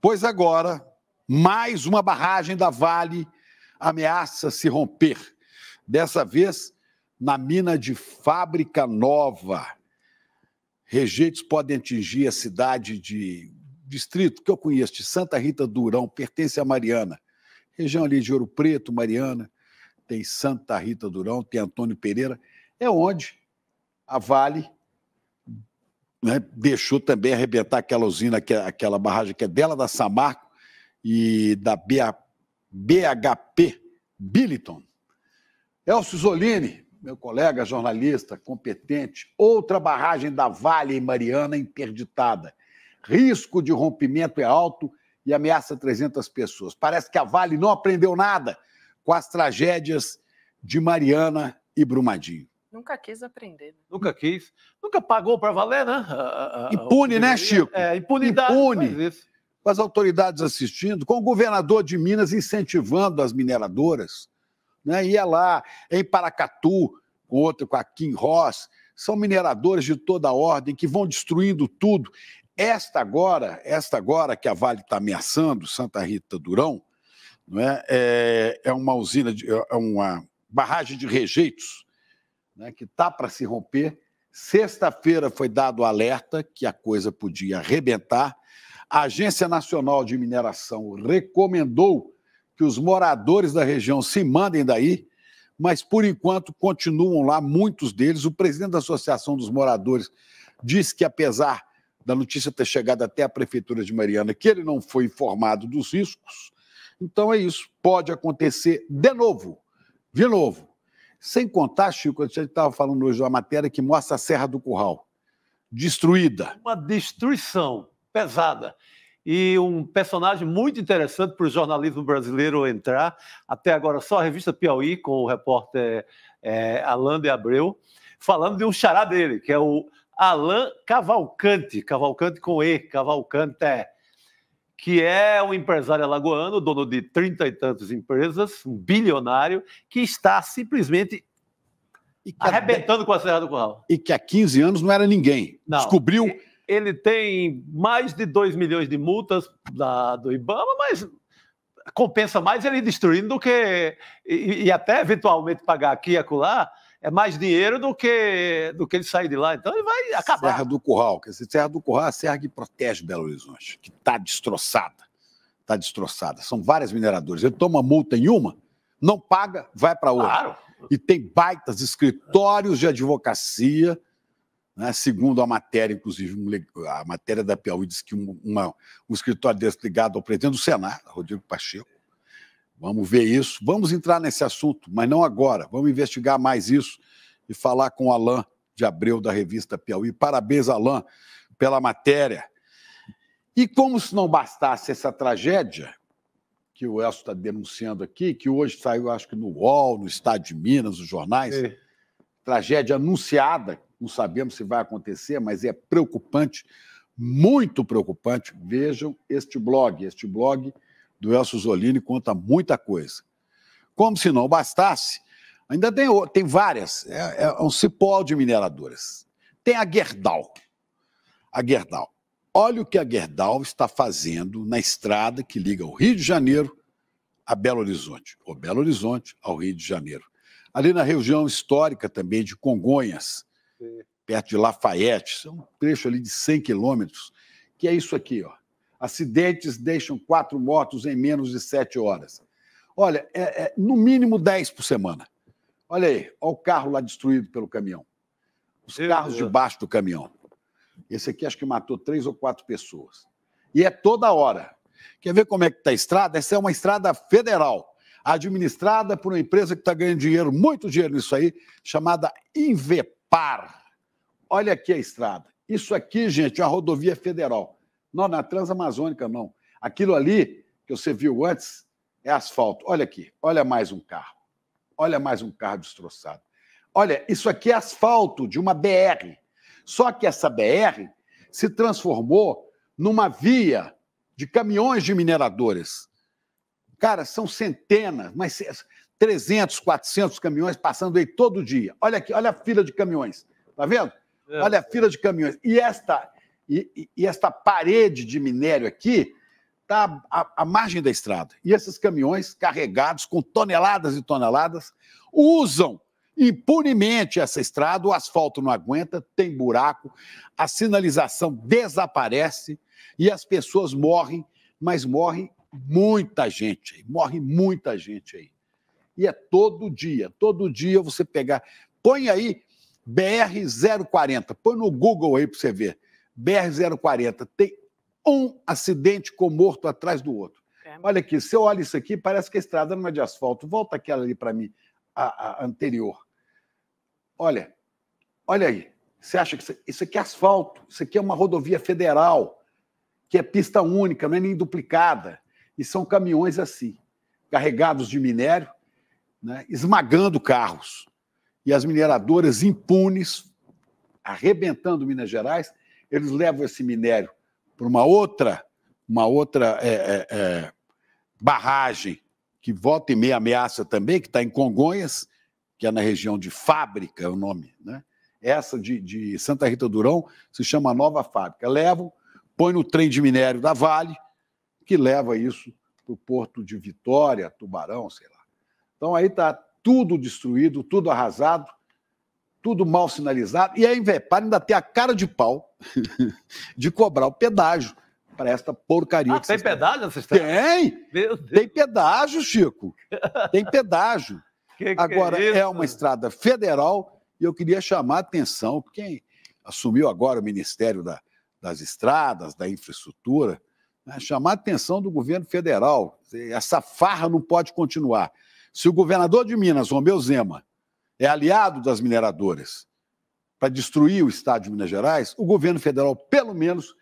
Pois agora, mais uma barragem da Vale ameaça se romper. Dessa vez, na mina de Fábrica Nova. Rejeitos podem atingir a cidade de distrito que eu conheço, de Santa Rita Durão, pertence a Mariana. Região ali de Ouro Preto, Mariana, tem Santa Rita Durão, tem Antônio Pereira. É onde a Vale né, deixou também arrebentar aquela usina, é, aquela barragem que é dela, da Samarco e da BHP Billiton. Elcio Zolini, meu colega jornalista competente, outra barragem da Vale em Mariana interditada. Risco de rompimento é alto e ameaça 300 pessoas. Parece que a Vale não aprendeu nada com as tragédias de Mariana e Brumadinho. Nunca quis aprender. Né? Nunca quis. Nunca pagou para valer, né? A, a, impune, né, Chico? É, impunidade. Impune. Com as autoridades assistindo, com o governador de Minas incentivando as mineradoras. Né? Ia lá em Paracatu, com outro, com a Kim Ross. São mineradores de toda a ordem que vão destruindo tudo. Esta agora, esta agora que a Vale está ameaçando, Santa Rita Durão, não é? É, é uma usina, de, é, é uma barragem de rejeitos né, que está para se romper. Sexta-feira foi dado o alerta que a coisa podia arrebentar. A Agência Nacional de Mineração recomendou que os moradores da região se mandem daí, mas por enquanto continuam lá muitos deles. O presidente da Associação dos Moradores disse que, apesar da notícia ter chegado até a Prefeitura de Mariana, que ele não foi informado dos riscos. Então é isso, pode acontecer de novo, de novo. Sem contar, Chico, a gente estava falando hoje da matéria que mostra a Serra do Curral destruída. Uma destruição pesada. E um personagem muito interessante para o jornalismo brasileiro entrar. Até agora, só a revista Piauí, com o repórter é, Alain de Abreu, falando de um xará dele, que é o Alain Cavalcante. Cavalcante com E, Cavalcante é que é um empresário alagoano, dono de trinta e tantas empresas, um bilionário, que está simplesmente arrebentando a... com a Serra do Curral. E que há 15 anos não era ninguém. Não. Descobriu. Ele tem mais de 2 milhões de multas da, do Ibama, mas compensa mais ele destruindo do que. E, e até eventualmente pagar aqui e acolá é mais dinheiro do que, do que ele sair de lá. Então ele vai acabar. Serra do Curral, quer dizer, Serra do Curral é a serra que protege Belo Horizonte, que está destroçada. Está destroçada. São várias mineradoras. Ele toma multa em uma, não paga, vai para outra. Claro. E tem baitas escritórios de advocacia. Né? Segundo a matéria, inclusive, a matéria da Piauí diz que uma, um escritório desse ligado ao presidente do Senado, Rodrigo Pacheco, Vamos ver isso. Vamos entrar nesse assunto, mas não agora. Vamos investigar mais isso e falar com o Alain de Abreu, da revista Piauí. Parabéns, Alain, pela matéria. E como se não bastasse essa tragédia, que o Elcio está denunciando aqui, que hoje saiu, acho que no UOL, no Estado de Minas, nos jornais, é. tragédia anunciada, não sabemos se vai acontecer, mas é preocupante, muito preocupante. Vejam este blog, este blog do Elcio Zolini conta muita coisa. Como se não bastasse, ainda tem, tem várias, é, é um cipó de mineradoras. Tem a Gerdau. A Gerdau. Olha o que a Gerdau está fazendo na estrada que liga o Rio de Janeiro a Belo Horizonte, ou Belo Horizonte ao Rio de Janeiro. Ali na região histórica também de Congonhas, perto de Lafayette, é um trecho ali de 100 quilômetros, que é isso aqui, ó. Acidentes deixam quatro mortos em menos de sete horas. Olha, é, é, no mínimo dez por semana. Olha aí, olha o carro lá destruído pelo caminhão. Os carros Deus. debaixo do caminhão. Esse aqui acho que matou três ou quatro pessoas. E é toda hora. Quer ver como é que está a estrada? Essa é uma estrada federal, administrada por uma empresa que está ganhando dinheiro, muito dinheiro nisso aí, chamada Invepar. Olha aqui a estrada. Isso aqui, gente, é uma rodovia federal. Não, na Transamazônica não. Aquilo ali que você viu antes é asfalto. Olha aqui, olha mais um carro. Olha mais um carro destroçado. Olha, isso aqui é asfalto de uma BR. Só que essa BR se transformou numa via de caminhões de mineradores. Cara, são centenas, mas 300, 400 caminhões passando aí todo dia. Olha aqui, olha a fila de caminhões. Tá vendo? É. Olha a fila de caminhões. E esta e, e, esta parede de minério aqui está à, à margem da estrada. E esses caminhões carregados com toneladas e toneladas usam impunemente essa estrada, o asfalto não aguenta, tem buraco, a sinalização desaparece e as pessoas morrem, mas morre muita gente aí, morre muita gente aí. E é todo dia, todo dia você pegar, põe aí BR 040, põe no Google aí para você ver. BR-040 tem um acidente com morto atrás do outro. É. Olha aqui, se eu olho isso aqui, parece que a estrada não é de asfalto. Volta aquela ali para mim, a, a, anterior. Olha, olha aí. Você acha que isso, aqui é asfalto? Isso aqui é uma rodovia federal, que é pista única, não é nem duplicada. E são caminhões assim, carregados de minério, né, esmagando carros. E as mineradoras impunes, arrebentando Minas Gerais eles levam esse minério para uma outra, uma outra é, é, é, barragem que volta e meia ameaça também, que está em Congonhas, que é na região de Fábrica, é o nome, né? Essa de, de Santa Rita Durão se chama Nova Fábrica. Levam, põe no trem de minério da Vale, que leva isso para o porto de Vitória, Tubarão, sei lá. Então aí está tudo destruído, tudo arrasado, tudo mal sinalizado, e a Invepar ainda tem a cara de pau de cobrar o pedágio para esta porcaria. Ah, tem pedágio nessa estrada? Tem! Tem pedágio, Chico. Tem pedágio. que que agora, é, é, uma estrada federal e eu queria chamar a atenção, quem assumiu agora o Ministério da, das Estradas, da Infraestrutura, né, chamar a atenção do governo federal. Essa farra não pode continuar. Se o governador de Minas, Romeu Zema, é aliado das mineradoras para destruir o Estado de Minas Gerais, o governo federal, pelo menos,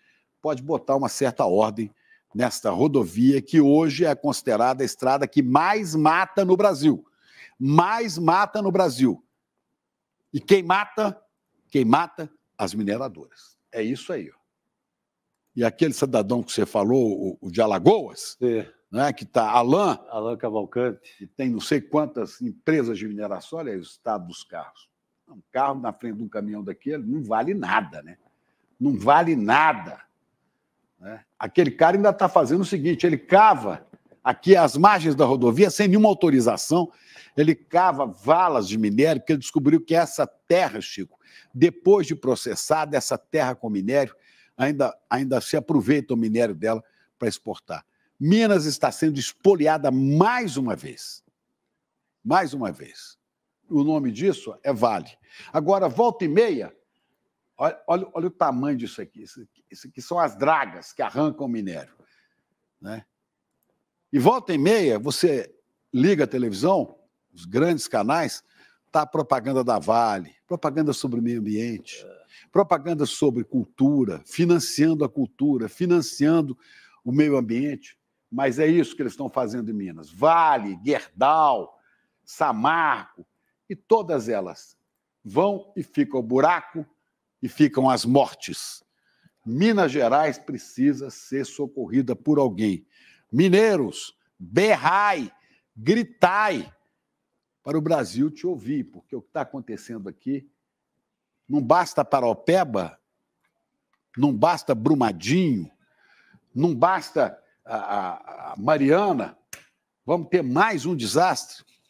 pode botar uma certa ordem nesta rodovia que hoje é considerada a estrada que mais mata no Brasil. Mais mata no Brasil. E quem mata? Quem mata? As mineradoras. É isso aí. Ó. E aquele cidadão que você falou, o, o de Alagoas, é né, que está Alain. Alain Cavalcante. Que tem não sei quantas empresas de mineração, olha aí o estado dos carros. Um carro na frente de um caminhão daquele não vale nada, né? Não vale nada. Né? Aquele cara ainda está fazendo o seguinte: ele cava aqui as margens da rodovia sem nenhuma autorização, ele cava valas de minério, porque ele descobriu que essa terra, Chico, depois de processada, essa terra com minério, ainda, ainda se aproveita o minério dela para exportar. Minas está sendo espoliada mais uma vez. Mais uma vez. O nome disso é Vale. Agora, volta e meia, olha, olha, olha o tamanho disso aqui. Isso, isso, aqui. são as dragas que arrancam o minério. Né? E volta e meia, você liga a televisão, os grandes canais, está a propaganda da Vale, propaganda sobre o meio ambiente, propaganda sobre cultura, financiando a cultura, financiando o meio ambiente. Mas é isso que eles estão fazendo em Minas. Vale, Gerdau, Samarco, e todas elas vão e ficam buraco e ficam as mortes. Minas Gerais precisa ser socorrida por alguém. Mineiros, berrai, gritai para o Brasil te ouvir, porque o que está acontecendo aqui não basta paraopeba, não basta Brumadinho, não basta a, a Mariana, vamos ter mais um desastre?